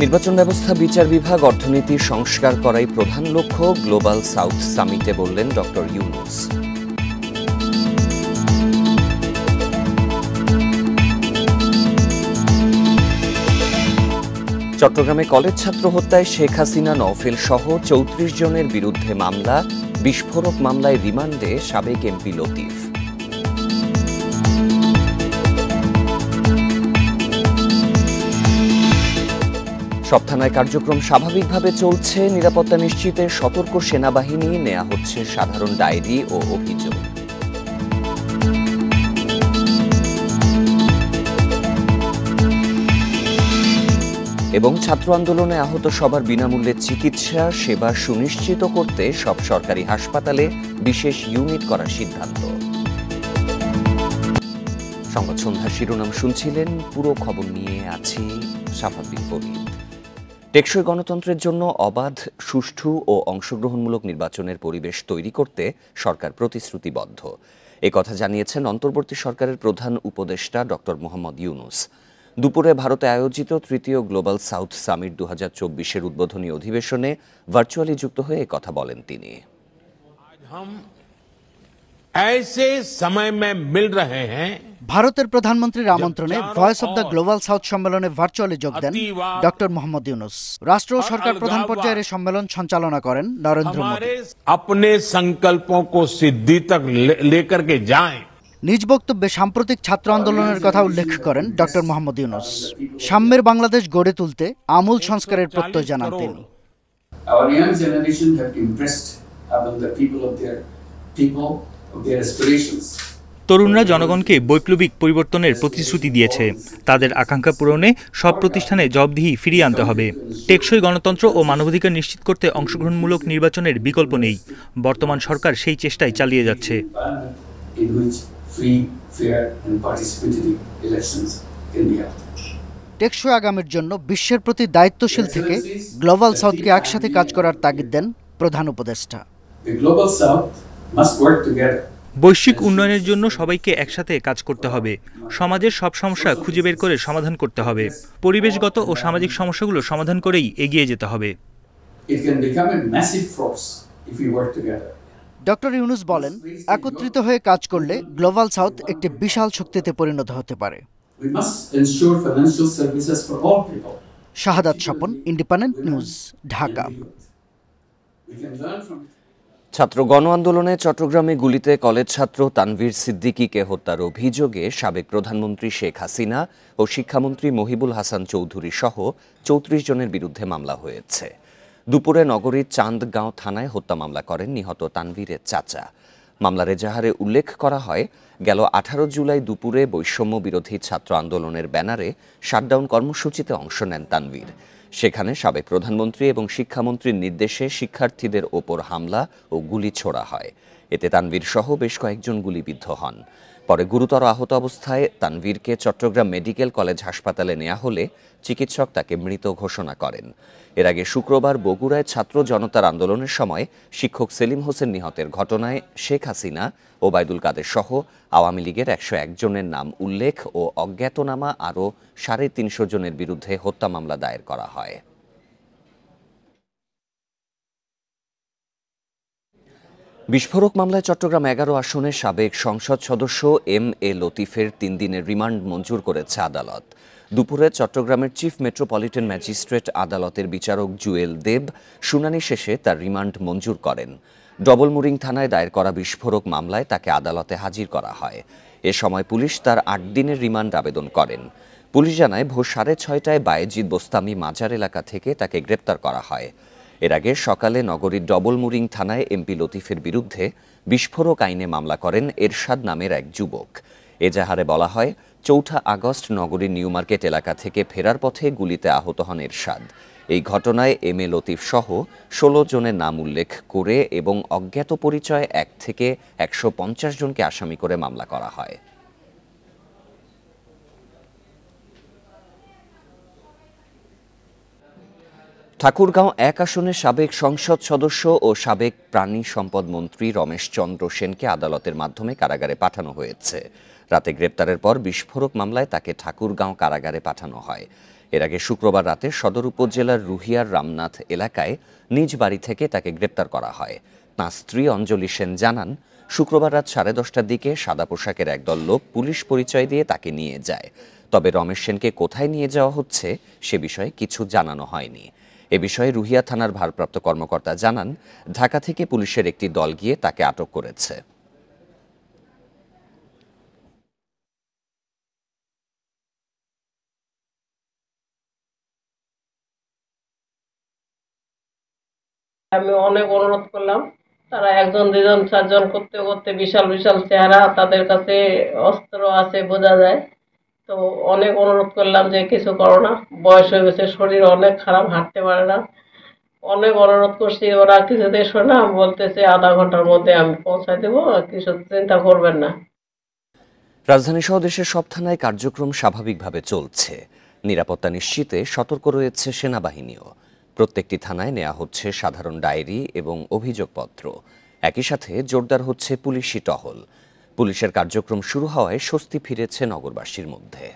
নির্বাচন ব্যবস্থা বিচার বিভাগ অর্থনীতি সংস্কার করাই প্রধান লক্ষ্য গ্লোবাল সাউথ সামিটে বললেন ডক্টর ইউনুস চট্টগ্রামে কলেজ ছাত্র হত্যায় শেখ হাসিনা নওফেল সহ চৌত্রিশ জনের বিরুদ্ধে মামলা বিস্ফোরক মামলায় রিমান্ডে সাবেক এমপি লতিফ সব থানায় কার্যক্রম স্বাভাবিকভাবে চলছে নিরাপত্তা নিশ্চিতে সতর্ক সেনাবাহিনী নেওয়া হচ্ছে সাধারণ ডায়েরি ও অভিযোগ এবং ছাত্র আন্দোলনে আহত সবার বিনামূল্যে চিকিৎসা সেবা সুনিশ্চিত করতে সব সরকারি হাসপাতালে বিশেষ ইউনিট করার সিদ্ধান্ত সংবাদ সন্ধ্যার শিরোনাম শুনছিলেন পুরো খবর নিয়ে আছি স্বাভাবিক ফরিদ টেকসই গণতন্ত্রের জন্য অবাধ সুষ্ঠু ও অংশগ্রহণমূলক নির্বাচনের পরিবেশ তৈরি করতে সরকার প্রতিশ্রুতিবদ্ধ এ কথা জানিয়েছেন অন্তর্বর্তী সরকারের প্রধান উপদেষ্টা ডক্টর মোহাম্মদ ইউনুস দুপুরে ভারতে আয়োজিত তৃতীয় গ্লোবাল সাউথ সামিট দু হাজার চব্বিশের উদ্বোধনী অধিবেশনে ভার্চুয়ালি যুক্ত হয়ে কথা বলেন তিনি ভারতের প্রধানমন্ত্রীর আমন্ত্রণে voice of the global south সম্মেলনে ভার্চুয়ালি যোগ দেন ডক্টর মোহাম্মদ ইউনুস রাষ্ট্র ও সরকার প্রধান পর্যায়ের সম্মেলন সঞ্চালনা করেন নরেন্দ্র মোদী আপনি সংকল্প সিদ্ধি सिद्धि নিজ বক্তব্যে সাম্প্রতিক ছাত্র আন্দোলনের কথা উল্লেখ করেন ডক্টর মোহাম্মদ ইউনুস সাম্যের বাংলাদেশ গড়ে তুলতে আমূল সংস্কারের প্রত্যয় জানান তিনি Our young generation have impressed the people of their people তরুণরা জনগণকে বৈপ্লবিক পরিবর্তনের প্রতিশ্রুতি দিয়েছে তাদের আকাঙ্ক্ষা পূরণে সব প্রতিষ্ঠানে জবদিহি ফিরিয়ে আনতে হবে টেকসই গণতন্ত্র ও মানবাধিকার নিশ্চিত করতে অংশগ্রহণমূলক নির্বাচনের বিকল্প নেই বর্তমান সরকার সেই চেষ্টাই চালিয়ে যাচ্ছে টেকসই আগামীর জন্য বিশ্বের প্রতি দায়িত্বশীল থেকে গ্লোবাল সাউথকে একসাথে কাজ করার তাগিদ দেন প্রধান উপদেষ্টা বৈশ্বিক উন্নয়নের জন্য সবাইকে একসাথে কাজ করতে হবে সমাজের সব সমস্যা খুঁজে বের করে সমাধান করতে হবে পরিবেশগত ও সামাজিক সমস্যাগুলো সমাধান করেই এগিয়ে যেতে হবে ডক্টর ইউনুস বলেন একত্রিত হয়ে কাজ করলে গ্লোবাল সাউথ একটি বিশাল শক্তিতে পরিণত হতে পারে শাহাদাত স্বপন ইন্ডিপেন্ডেন্ট নিউজ ঢাকা ছাত্র গণ আন্দোলনে চট্টগ্রামে গুলিতে কলেজ ছাত্র তানভীর সিদ্দিকীকে হত্যার অভিযোগে সাবেক প্রধানমন্ত্রী শেখ হাসিনা ও শিক্ষামন্ত্রী মহিবুল হাসান চৌধুরী সহ চৌত্রিশ জনের বিরুদ্ধে মামলা হয়েছে দুপুরে নগরীর চাঁদগাঁও থানায় হত্যা মামলা করেন নিহত তানভীরের চাচা মামলার এজাহারে উল্লেখ করা হয় গেল আঠারো জুলাই দুপুরে বৈষম্য বিরোধী ছাত্র আন্দোলনের ব্যানারে শাটডাউন কর্মসূচিতে অংশ নেন তানভীর সেখানে সাবেক প্রধানমন্ত্রী এবং শিক্ষামন্ত্রীর নির্দেশে শিক্ষার্থীদের ওপর হামলা ও গুলি ছোড়া হয় এতে তানভীর সহ বেশ কয়েকজন গুলিবিদ্ধ হন পরে গুরুতর আহত অবস্থায় তানভীরকে চট্টগ্রাম মেডিকেল কলেজ হাসপাতালে নেওয়া হলে চিকিৎসক তাকে মৃত ঘোষণা করেন এর আগে শুক্রবার বগুড়ায় ছাত্র জনতার আন্দোলনের সময় শিক্ষক সেলিম হোসেন নিহতের ঘটনায় শেখ হাসিনা ওবায়দুল কাদের সহ আওয়ামী লীগের একশো একজনের নাম উল্লেখ ও অজ্ঞাতনামা আরও সাড়ে তিনশো জনের বিরুদ্ধে হত্যা মামলা দায়ের করা হয় বিস্ফোরক মামলায় চট্টগ্রাম এগারো আসনের সাবেক সংসদ সদস্য এম এ লতিফের তিন দিনের রিমান্ড মঞ্জুর করেছে আদালত দুপুরে চট্টগ্রামের চিফ মেট্রোপলিটন ম্যাজিস্ট্রেট আদালতের বিচারক জুয়েল দেব শুনানি শেষে তার রিমান্ড মঞ্জুর করেন ডবলমুরিং থানায় দায়ের করা বিস্ফোরক মামলায় তাকে আদালতে হাজির করা হয় এ সময় পুলিশ তার আট দিনের রিমান্ড আবেদন করেন পুলিশ জানায় ভোর সাড়ে ছয়টায় বায়েজিদ বোস্তামি মাজার এলাকা থেকে তাকে গ্রেপ্তার করা হয় এর আগে সকালে নগরীর ডবলমুরিং থানায় এমপি লতিফের বিরুদ্ধে বিস্ফোরক আইনে মামলা করেন এরশাদ নামের এক যুবক এজাহারে বলা হয় চৌঠা আগস্ট নগরীর নিউ মার্কেট এলাকা থেকে ফেরার পথে গুলিতে আহত হন এরশাদ এই ঘটনায় এম এ লতিফ সহ ষোলো জনের নাম উল্লেখ করে এবং অজ্ঞাত পরিচয় এক থেকে একশো জনকে আসামি করে মামলা করা হয় ঠাকুরগাঁও এক আসনে সাবেক সংসদ সদস্য ও সাবেক প্রাণী সম্পদ মন্ত্রী রমেশ চন্দ্র সেনকে আদালতের মাধ্যমে কারাগারে পাঠানো হয়েছে রাতে গ্রেপ্তারের পর বিস্ফোরক মামলায় তাকে ঠাকুরগাঁও কারাগারে পাঠানো হয় এর আগে শুক্রবার রাতে সদর উপজেলার রুহিয়ার রামনাথ এলাকায় নিজ বাড়ি থেকে তাকে গ্রেপ্তার করা হয় তাঁর স্ত্রী অঞ্জলি সেন জানান শুক্রবার রাত সাড়ে দশটার দিকে সাদা পোশাকের একদল লোক পুলিশ পরিচয় দিয়ে তাকে নিয়ে যায় তবে রমেশ সেনকে কোথায় নিয়ে যাওয়া হচ্ছে সে বিষয়ে কিছু জানানো হয়নি এ বিষয়ে রুহিয়া থানার ভারপ্রাপ্ত কর্মকর্তা জানান ঢাকা থেকে পুলিশের একটি দল গিয়ে তাকে আটক করেছে আমি অনেক অনুরোধ করলাম তারা একজন দুজন চারজন করতে করতে বিশাল বিশাল চেহারা তাদের কাছে অস্ত্র আছে বোঝা যায় তো অনেক অনুরোধ করলাম যে কিছু করো না বয়স হয়ে গেছে শরীর অনেক খারাপ হাঁটতে পারে না অনেক অনুরোধ করছি ওরা কিছুতে শোনা বলতেছে আধা ঘন্টার মধ্যে আমি পৌঁছায় দেবো কিছু চিন্তা করবেন না রাজধানী সহ দেশের সব থানায় কার্যক্রম স্বাভাবিকভাবে চলছে নিরাপত্তা নিশ্চিতে সতর্ক রয়েছে সেনাবাহিনীও প্রত্যেকটি থানায় নেওয়া হচ্ছে সাধারণ ডায়েরি এবং অভিযোগপত্র একই সাথে জোরদার হচ্ছে পুলিশি টহল পুলিশের কার্যক্রম শুরু হওয়ায় স্বস্তি ফিরেছে নগরবাসীর মধ্যে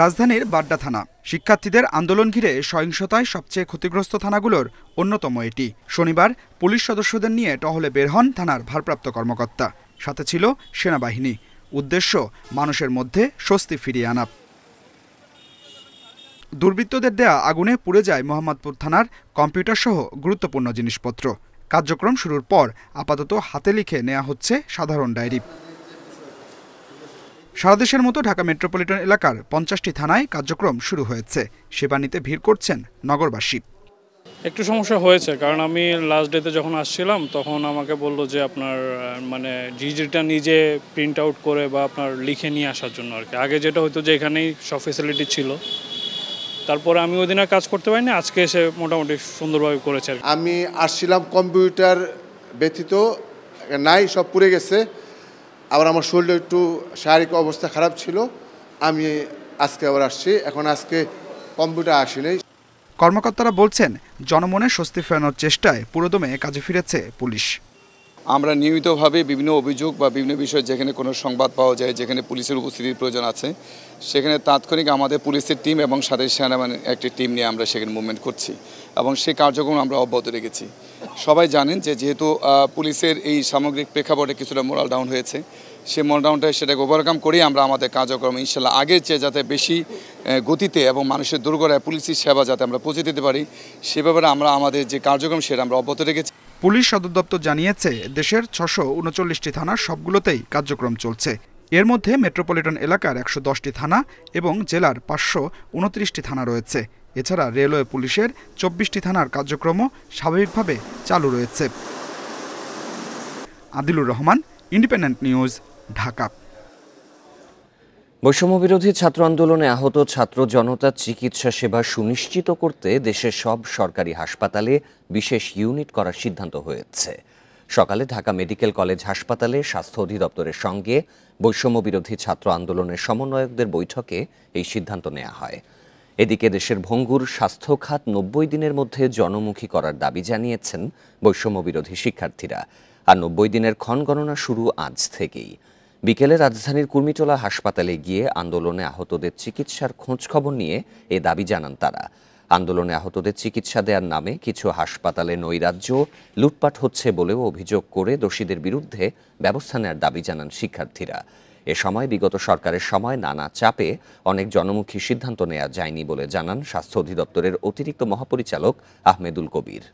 রাজধানীর বাড্ডা থানা শিক্ষার্থীদের আন্দোলন ঘিরে সহিংসতায় সবচেয়ে ক্ষতিগ্রস্ত থানাগুলোর অন্যতম এটি শনিবার পুলিশ সদস্যদের নিয়ে টহলে বের হন থানার ভারপ্রাপ্ত কর্মকর্তা সাথে ছিল সেনাবাহিনী উদ্দেশ্য মানুষের মধ্যে স্বস্তি ফিরিয়ে আনা দুর্বৃত্তদের দেয়া আগুনে পুড়ে যায় মোহাম্মদপুর থানার কম্পিউটারসহ গুরুত্বপূর্ণ জিনিসপত্র কার্যক্রম শুরুর পর আপাতত হাতে লিখে নেওয়া হচ্ছে সাধারণ ডায়েরি সারাদেশের মতো ঢাকা মেট্রোপলিটন এলাকার পঞ্চাশটি থানায় কার্যক্রম শুরু হয়েছে সেবা নিতে ভিড় করছেন নগরবাসী একটু সমস্যা হয়েছে কারণ আমি লাস্ট ডেতে যখন আসছিলাম তখন আমাকে বললো যে আপনার মানে ডিজিটা নিজে প্রিন্ট আউট করে বা আপনার লিখে নিয়ে আসার জন্য আর কি আগে যেটা হতো যে এখানেই সব ফেসিলিটি ছিল তারপরে আমি ওই দিন আর কাজ করতে পারিনি আজকে এসে মোটামুটি সুন্দরভাবে করেছে আমি আসছিলাম কম্পিউটার ব্যতীত নাই সব পুড়ে গেছে আবার আমার শরীর একটু শারীরিক অবস্থা খারাপ ছিল আমি আজকে আবার আসছি এখন আজকে কম্পিউটার আসেনি কর্মকর্তারা বলছেন জনমনে স্বস্তি ফেরানোর চেষ্টায় পুরোদমে কাজে ফিরেছে পুলিশ আমরা নিয়মিতভাবে বিভিন্ন অভিযোগ বা বিভিন্ন বিষয়ে যেখানে কোনো সংবাদ পাওয়া যায় যেখানে পুলিশের উপস্থিতির প্রয়োজন আছে সেখানে তাৎক্ষণিক আমাদের পুলিশের টিম এবং সাথে সেনাবাহিনীর একটি টিম নিয়ে আমরা সেখানে মুভমেন্ট করছি এবং সেই কার্যক্রম আমরা অব্যাহত রেখেছি সবাই জানেন যে যেহেতু পুলিশের এই সামগ্রিক প্রেক্ষাপটে কিছুটা মোরাল ডাউন হয়েছে সে মোরাল ডাউনটা সেটাকে ওভারকাম করেই আমরা আমাদের কার্যক্রম ইনশাল্লাহ আগের চেয়ে যাতে বেশি গতিতে এবং মানুষের দুর্গড়ায় পুলিশের সেবা যাতে আমরা পৌঁছে দিতে পারি সে ব্যাপারে আমরা আমাদের যে কার্যক্রম সেটা আমরা অব্যাহত রেখেছি পুলিশ সদর দপ্তর জানিয়েছে দেশের ছশো উনচল্লিশটি থানার সবগুলোতেই কার্যক্রম চলছে এর মধ্যে মেট্রোপলিটন এলাকার একশো দশটি থানা এবং জেলার পাঁচশো উনত্রিশটি থানা রয়েছে এছাড়া রেলওয়ে পুলিশের চব্বিশটি থানার কার্যক্রমও স্বাভাবিকভাবে চালু রয়েছে আদিলুর রহমান ইন্ডিপেন্ডেন্ট নিউজ ঢাকা বৈষম্যবিরোধী ছাত্র আন্দোলনে আহত ছাত্র জনতার চিকিৎসা সেবা সুনিশ্চিত করতে দেশের সব সরকারি হাসপাতালে বিশেষ ইউনিট করার সিদ্ধান্ত হয়েছে সকালে ঢাকা মেডিকেল কলেজ হাসপাতালে স্বাস্থ্য অধিদপ্তরের সঙ্গে বৈষম্যবিরোধী ছাত্র আন্দোলনের সমন্বয়কদের বৈঠকে এই সিদ্ধান্ত নেওয়া হয় এদিকে দেশের ভঙ্গুর স্বাস্থ্য খাত নব্বই দিনের মধ্যে জনমুখী করার দাবি জানিয়েছেন বৈষম্যবিরোধী শিক্ষার্থীরা আর নব্বই দিনের ক্ষণগণনা শুরু আজ থেকেই বিকেলে রাজধানীর কুর্মিটোলা হাসপাতালে গিয়ে আন্দোলনে আহতদের চিকিৎসার খোঁজখবর নিয়ে এ দাবি জানান তারা আন্দোলনে আহতদের চিকিৎসা দেওয়ার নামে কিছু হাসপাতালে নৈরাজ্য লুটপাট হচ্ছে বলেও অভিযোগ করে দোষীদের বিরুদ্ধে ব্যবস্থা নেওয়ার দাবি জানান শিক্ষার্থীরা এ সময় বিগত সরকারের সময় নানা চাপে অনেক জনমুখী সিদ্ধান্ত নেওয়া যায়নি বলে জানান স্বাস্থ্য অধিদপ্তরের অতিরিক্ত মহাপরিচালক আহমেদুল কবির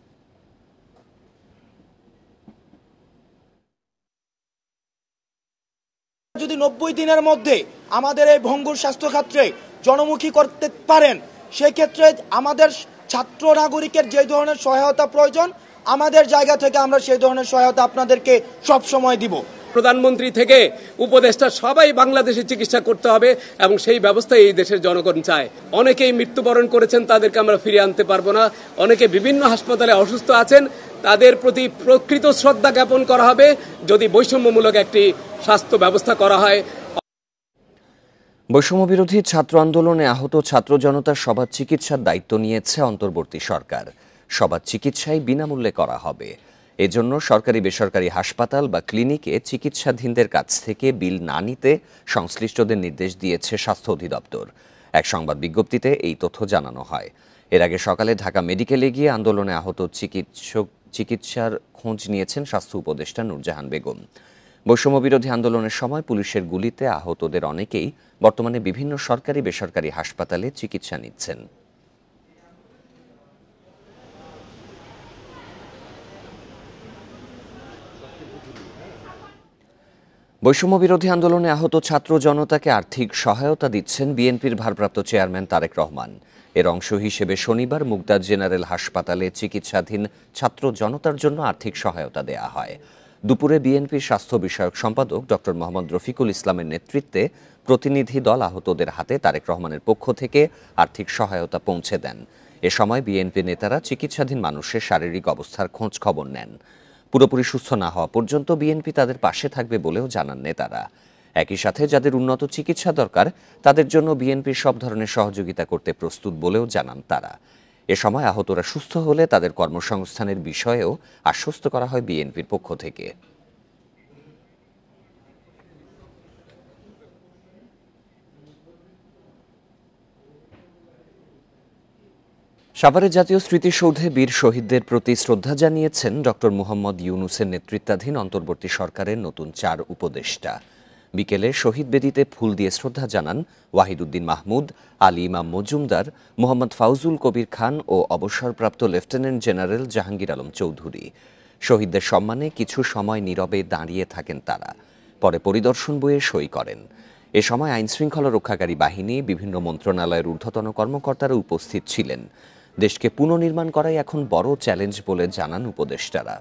নব্বই দিনের মধ্যে আমাদের এই ভঙ্গুর স্বাস্থ্যক্ষেত্রে জনমুখী করতে পারেন সেক্ষেত্রে আমাদের ছাত্র নাগরিকের যে ধরনের সহায়তা প্রয়োজন আমাদের জায়গা থেকে আমরা সেই ধরনের সহায়তা আপনাদেরকে সব সময় দিব প্রধানমন্ত্রী থেকে উপদেষ্টা সবাই বাংলাদেশে চিকিৎসা করতে হবে এবং সেই ব্যবস্থা এই দেশের জনগণ চায় অনেকেই মৃত্যুবরণ করেছেন তাদেরকে আমরা ফিরে আনতে পারবো না অনেকে বিভিন্ন হাসপাতালে অসুস্থ আছেন তাদের প্রতি প্রকৃত শ্রদ্ধা জ্ঞাপন করা হবে যদি বৈষম্যমূলক একটি স্বাস্থ্য ব্যবস্থা করা হয় বৈষম্যবিরোধী ছাত্র আন্দোলনে আহত ছাত্র জনতার সবার চিকিৎসার দায়িত্ব নিয়েছে অন্তর্বর্তী সরকার সবার চিকিৎসাই বিনামূল্যে করা হবে এজন্য সরকারি বেসরকারি হাসপাতাল বা ক্লিনিকে চিকিৎসাধীনদের কাছ থেকে বিল না নিতে সংশ্লিষ্টদের নির্দেশ দিয়েছে স্বাস্থ্য অধিদপ্তর এক সংবাদ বিজ্ঞপ্তিতে এই তথ্য জানানো হয় এর আগে সকালে ঢাকা মেডিকেলে গিয়ে আন্দোলনে আহত চিকিৎসক চিকিৎসার খোঁজ নিয়েছেন স্বাস্থ্য উপদেষ্টা নূরজাহান বেগম বৈষম্যবিরোধী আন্দোলনের সময় পুলিশের গুলিতে আহতদের অনেকেই বর্তমানে বিভিন্ন সরকারি বেসরকারি হাসপাতালে চিকিৎসা নিচ্ছেন বৈষম্যবিরোধী আন্দোলনে আহত ছাত্র জনতাকে আর্থিক সহায়তা দিচ্ছেন বিএনপির ভারপ্রাপ্ত চেয়ারম্যান তারেক রহমান এর অংশ হিসেবে শনিবার মুগদা জেনারেল হাসপাতালে চিকিৎসাধীন ছাত্র জনতার জন্য আর্থিক সহায়তা দেয়া হয় দুপুরে বিএনপির স্বাস্থ্য বিষয়ক সম্পাদক ডক্টর মোহাম্মদ রফিকুল ইসলামের নেতৃত্বে প্রতিনিধি দল আহতদের হাতে তারেক রহমানের পক্ষ থেকে আর্থিক সহায়তা পৌঁছে দেন এ সময় বিএনপি নেতারা চিকিৎসাধীন মানুষের শারীরিক অবস্থার খোঁজ খবর নেন পুরোপুরি সুস্থ না হওয়া পর্যন্ত বিএনপি তাদের পাশে থাকবে বলেও জানান নেতারা একই সাথে যাদের উন্নত চিকিৎসা দরকার তাদের জন্য বিএনপি সব ধরনের সহযোগিতা করতে প্রস্তুত বলেও জানান তারা এ সময় আহতরা সুস্থ হলে তাদের কর্মসংস্থানের বিষয়েও আশ্বস্ত করা হয় বিএনপির পক্ষ থেকে সাভারের জাতীয় স্মৃতিসৌধে বীর শহীদদের প্রতি শ্রদ্ধা জানিয়েছেন ডক্টর মুহম্মদ ইউনুসের নেতৃত্বাধীন অন্তর্বর্তী সরকারের নতুন চার উপদেষ্টা বিকেলে শহীদ বেদিতে ফুল দিয়ে শ্রদ্ধা জানান ওয়াহিদুদ্দিন মাহমুদ আলী ইমাম মজুমদার মোহাম্মদ ফাউজুল কবির খান ও অবসরপ্রাপ্ত লেফটেন্যান্ট জেনারেল জাহাঙ্গীর আলম চৌধুরী শহীদদের সম্মানে কিছু সময় নীরবে দাঁড়িয়ে থাকেন তারা পরে পরিদর্শন বইয়ে সই করেন এ সময় আইনশৃঙ্খলা রক্ষাকারী বাহিনী বিভিন্ন মন্ত্রণালয়ের ঊর্ধ্বতন কর্মকর্তারা উপস্থিত ছিলেন দেশকে পুনর্নির্মাণ করাই এখন বড় চ্যালেঞ্জ বলে জানান উপদেষ্টারা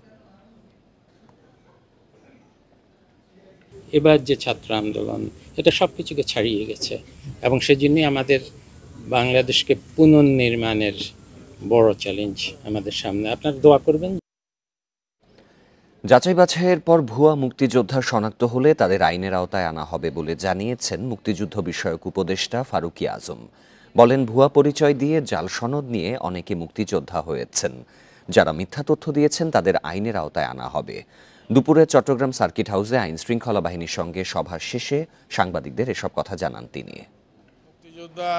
এবার যে ছাত্র আন্দোলন এটা সব কিছুকে ছাড়িয়ে গেছে এবং সেজন্যই আমাদের বাংলাদেশকে পুনর্নির্মাণের বড় চ্যালেঞ্জ আমাদের সামনে আপনার দোয়া করবেন যাচাই বাছাইয়ের পর ভুয়া মুক্তিযোদ্ধা শনাক্ত হলে তাদের আইনের আওতায় আনা হবে বলে জানিয়েছেন মুক্তিযুদ্ধ বিষয়ক উপদেষ্টা ফারুকি আজম বলেন ভুয়া পরিচয় দিয়ে জাল সনদ নিয়ে অনেকে মুক্তিযোদ্ধা হয়েছেন যারা মিথ্যা তথ্য দিয়েছেন তাদের আইনের আওতায় আনা হবে দুপুরে চট্টগ্রাম সার্কিট হাউসে আইন শৃঙ্খলা বাহিনীর সঙ্গে সভা শেষে সাংবাদিকদের এসব কথা জানান তিনি মুক্তিযোদ্ধা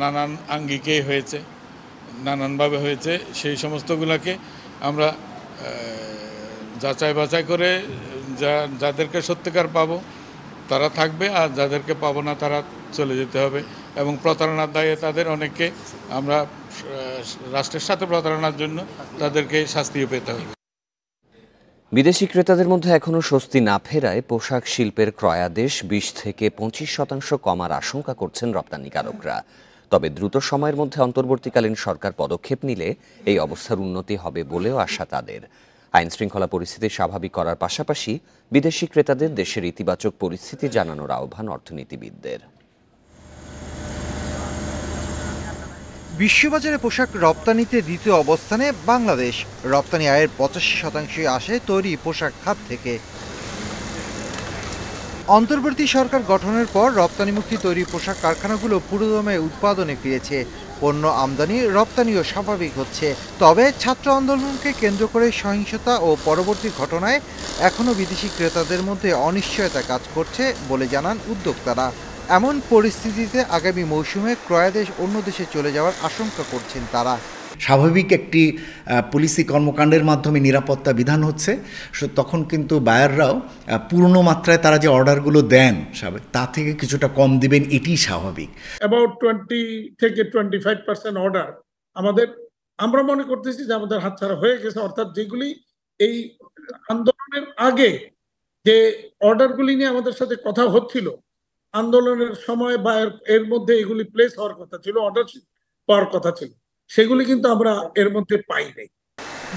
নানান আঙ্গিকে হয়েছে নানানভাবে হয়েছে সেই সমস্তগুলোকে আমরা যাচাই বাছাই করে যা যাদেরকে সত্যিকার পাবো তারা থাকবে আর যাদেরকে পাবো না তারা চলে যেতে হবে এবং প্রতারণার দায়ে তাদের অনেককে আমরা রাষ্ট্রের সাথে প্রতারণার জন্য তাদেরকে শাস্তিও পেতে হবে বিদেশি ক্রেতাদের মধ্যে এখনও স্বস্তি না ফেরায় পোশাক শিল্পের ক্রয়াদেশ বিশ থেকে পঁচিশ শতাংশ কমার আশঙ্কা করছেন রপ্তানিকারকরা তবে দ্রুত সময়ের মধ্যে অন্তর্বর্তীকালীন সরকার পদক্ষেপ নিলে এই অবস্থার উন্নতি হবে বলেও আশা তাদের আইন শৃঙ্খলা পরিস্থিতি স্বাভাবিক করার পাশাপাশি বিদেশি ক্রেতাদের দেশের ইতিবাচক পরিস্থিতি জানানোর আহ্বান অর্থনীতিবিদদের বিশ্ববাজারে পোশাক রপ্তানিতে দ্বিতীয় অবস্থানে বাংলাদেশ রপ্তানি আয়ের পঁচাশি শতাংশই আসে তৈরি পোশাক খাত থেকে অন্তর্বর্তী সরকার গঠনের পর রপ্তানিমুখী তৈরি পোশাক কারখানাগুলো পুরোদমে উৎপাদনে ফিরেছে পণ্য আমদানি রপ্তানিও স্বাভাবিক হচ্ছে তবে ছাত্র আন্দোলনকে কেন্দ্র করে সহিংসতা ও পরবর্তী ঘটনায় এখনও বিদেশি ক্রেতাদের মধ্যে অনিশ্চয়তা কাজ করছে বলে জানান উদ্যোক্তারা এমন পরিস্থিতিতে আগামী মৌসুমে ক্রয়াদেশ অন্য দেশে চলে যাওয়ার আশঙ্কা করছেন তারা স্বাভাবিক একটি পুলিশি কর্মকাণ্ডের মাধ্যমে নিরাপত্তা বিধান হচ্ছে তখন কিন্তু বায়াররাও পূর্ণ মাত্রায় তারা যে অর্ডারগুলো দেন তা থেকে কিছুটা কম দিবেন এটি স্বাভাবিক অ্যাবাউট টোয়েন্টি থেকে টোয়েন্টি ফাইভ পার্সেন্ট অর্ডার আমাদের আমরা মনে করতেছি যে আমাদের হাত ছাড়া হয়ে গেছে অর্থাৎ যেগুলি এই আন্দোলনের আগে যে অর্ডারগুলি নিয়ে আমাদের সাথে কথা হচ্ছিল আন্দোলনের সময় বা এর মধ্যে এগুলি প্লেস হওয়ার কথা ছিল অর্ডার পাওয়ার কথা ছিল সেগুলি কিন্তু আমরা এর মধ্যে পাই নাই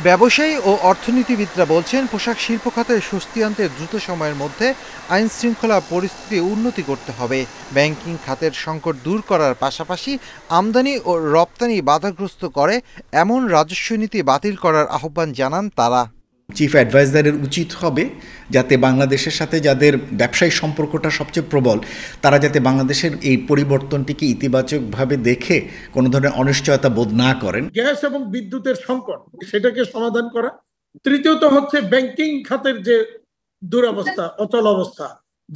ব্যবসায়ী ও অর্থনীতিবিদরা বলছেন পোশাক শিল্প খাতের স্বস্তি আনতে দ্রুত সময়ের মধ্যে আইন শৃঙ্খলা পরিস্থিতি উন্নতি করতে হবে ব্যাংকিং খাতের সংকট দূর করার পাশাপাশি আমদানি ও রপ্তানি বাধাগ্রস্ত করে এমন রাজস্ব নীতি বাতিল করার আহ্বান জানান তারা চিফ অ্যাডভাইজারের উচিত হবে যাতে বাংলাদেশের সাথে যাদের ব্যবসায়িক সম্পর্কটা সবচেয়ে প্রবল তারা যাতে বাংলাদেশের এই পরিবর্তনটিকে ইতিবাচকভাবে দেখে কোনো ধরনের অনিশ্চয়তা বোধ না করেন গ্যাস এবং বিদ্যুতের সংকট সেটাকে সমাধান করা তৃতীয়ত হচ্ছে ব্যাংকিং খাতের যে দুরবস্থা অচল অবস্থা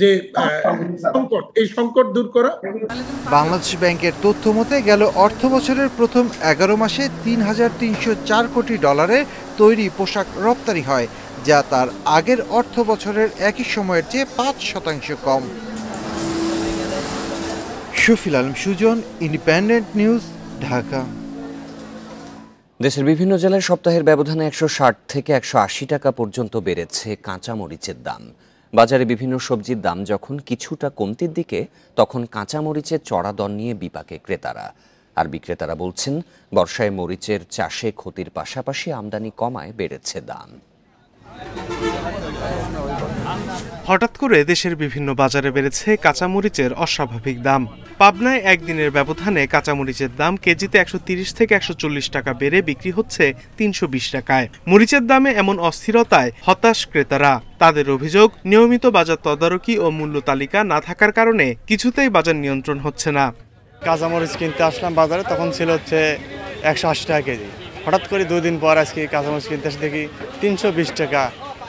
যে হ্যাঁ, সংকট এই সংকট দূর করা বাংলাদেশ ব্যাংকের তথ্য মতে গেল অর্থ বছরের প্রথম এগারো মাসে তিন হাজার তিনশো চার কোটি ডলারে তৈরি পোশাক রপ্তানি হয় যা তার আগের অর্থ বছরের একই সময়ের চেয়ে পাঁচ শতাংশ কম শফিল আলম সুজন ইন্ডিপেন্ডেন্ট নিউজ ঢাকা দেশের বিভিন্ন জেলায় সপ্তাহের ব্যবধানে একশো ষাট থেকে একশো আশি টাকা পর্যন্ত বেড়েছে কাঁচামরিচের দাম বাজারে বিভিন্ন সবজির দাম যখন কিছুটা কমতির দিকে তখন কাঁচা মরিচের চড়া দর নিয়ে বিপাকে ক্রেতারা আর বিক্রেতারা বলছেন বর্ষায় মরিচের চাষে ক্ষতির পাশাপাশি আমদানি কমায় বেড়েছে দাম হঠাৎ করে দেশের বিভিন্ন বাজারে বেড়েছে কাঁচামরিচের অস্বাভাবিক দাম পাবনায় একদিনের ব্যবধানে কাঁচামরিচের দাম কেজিতে একশো থেকে একশো টাকা বেড়ে বিক্রি হচ্ছে তিনশো টাকায় মরিচের দামে এমন অস্থিরতায় হতাশ ক্রেতারা তাদের অভিযোগ নিয়মিত বাজার তদারকি ও মূল্য তালিকা না থাকার কারণে কিছুতেই বাজার নিয়ন্ত্রণ হচ্ছে না কাঁচামরিচ কিনতে আসলাম বাজারে তখন ছিল হচ্ছে একশো টাকা কেজি হঠাৎ করে দুদিন পর আজকে কাঁচামরিচ কিনতে আসে দেখি তিনশো টাকা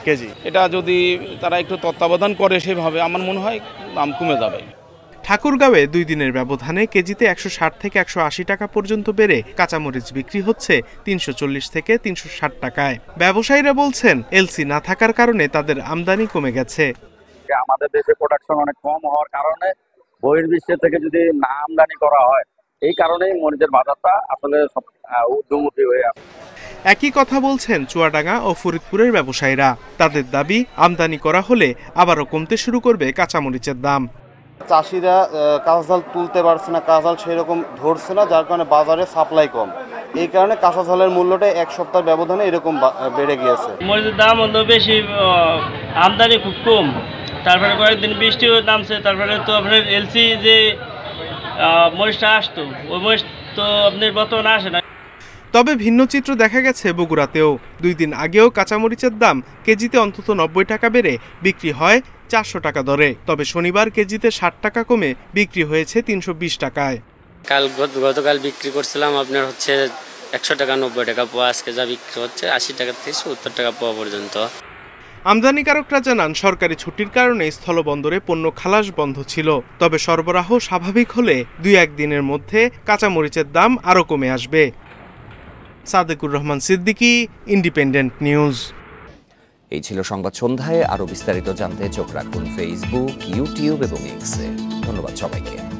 কেজি এটা যদি তারা একটু তত্ত্বাবধান করে সেভাবে আমার মনে হয় দাম কমে যাবে ঠাকুরগাঁওয়ে দুই দিনের ব্যবধানে কেজিতে একশো থেকে একশো টাকা পর্যন্ত বেড়ে কাঁচামরিচ বিক্রি হচ্ছে তিনশো থেকে তিনশো টাকায় ব্যবসায়ীরা বলছেন এলসি না থাকার কারণে তাদের আমদানি কমে গেছে আমাদের দেশে প্রোডাকশন অনেক কম হওয়ার কারণে বহির্বিশ্ব থেকে যদি না আমদানি করা হয় এই কারণেই মরিচের বাজারটা আসলে ঊর্ধ্বমুখী হয়ে আছে একই কথা বলছেন চুয়াডাঙ্গা ও ফরিদপুরের ব্যবসায়ীরা তাদের দাবি আমদানি করা হলে আবারও কমতে শুরু করবে কাঁচামরিচের দাম চাষিরা কাঁচা তুলতে পারছে না কাঁচাঝাল সেরকম ধরছে না যার কারণে বাজারে সাপ্লাই কম এই কারণে কাঁচা কাঁচাঝালের মূল্যটা এক সপ্তাহ ব্যবধানে এরকম বেড়ে গিয়েছে মরিচের দাম অন্য বেশি আমদানি খুব কম তারপরে কয়েকদিন বৃষ্টিও নামছে তারপরে তো আপনার এলসি যে মরিচটা আসতো ওই মরিচ তো আপনার বর্তমানে আসে না তবে ভিন্ন চিত্র দেখা গেছে বগুড়াতেও দুই দিন আগেও কাঁচামরিচের দাম কেজিতে অন্তত নব্বই টাকা বেড়ে বিক্রি হয় চারশো টাকা দরে তবে শনিবার কেজিতে ষাট টাকা কমে বিক্রি হয়েছে তিনশো বিশ টাকায় কাল গতকাল বিক্রি করছিলাম আপনার হচ্ছে একশো টাকা নব্বই টাকা পোয়া আজকে যা বিক্রি হচ্ছে আশি টাকা থেকে সত্তর টাকা পোয়া পর্যন্ত আমদানিকারকরা জানান সরকারি ছুটির কারণে স্থলবন্দরে পণ্য খালাস বন্ধ ছিল তবে সরবরাহ স্বাভাবিক হলে দুই একদিনের মধ্যে কাঁচামরিচের দাম আরও কমে আসবে সাদেকুর রহমান সিদ্দিকী ইন্ডিপেন্ডেন্ট নিউজ এই ছিল সংবাদ সন্ধ্যায় আরও বিস্তারিত জানতে চোখ রাখুন ফেসবুক ইউটিউব এবং এক্সে ধন্যবাদ সবাইকে